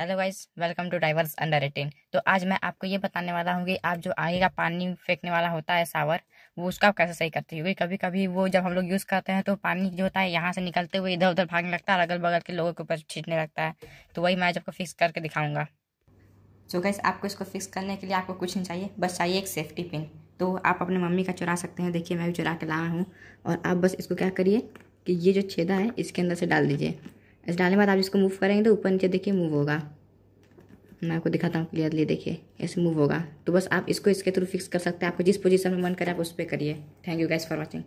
hello guys welcome to diverse under eighteen तो आज मैं आपको ये बताने वाला हूँ कि आप जो आगे का पानी फेंकने वाला होता है सावर वो उसका कैसे सही करते हैं क्योंकि कभी कभी वो जब हम लोग यूज़ करते हैं तो पानी जो होता है यहाँ से निकलते हुए इधर उधर भागने लगता है अगल बगल के लोगों के ऊपर छीटने लगता है तो वही मैं आपको फिक्स करके दिखाऊंगा सो गाइस आपको इसको फिक्स करने के लिए आपको कुछ नहीं चाहिए बस चाहिए एक सेफ्टी पिन तो आप अपने मम्मी का चुरा सकते हैं देखिए मैं भी चुरा के लाया हूँ और आप बस इसको क्या करिए कि ये जो छेदा है इसके अंदर से डाल दीजिए ऐसे डालने के बाद आप जिसको मूव करेंगे तो ऊपर नीचे देखिए मूव होगा मैं आपको दिखाता हूँ क्लियरली देखिए ऐसे मूव होगा तो बस आप इसको इसके थ्रू फिक्स कर सकते हैं आपको जिस पोजीशन में मन करे आप उस पर करिए thank you guys for watching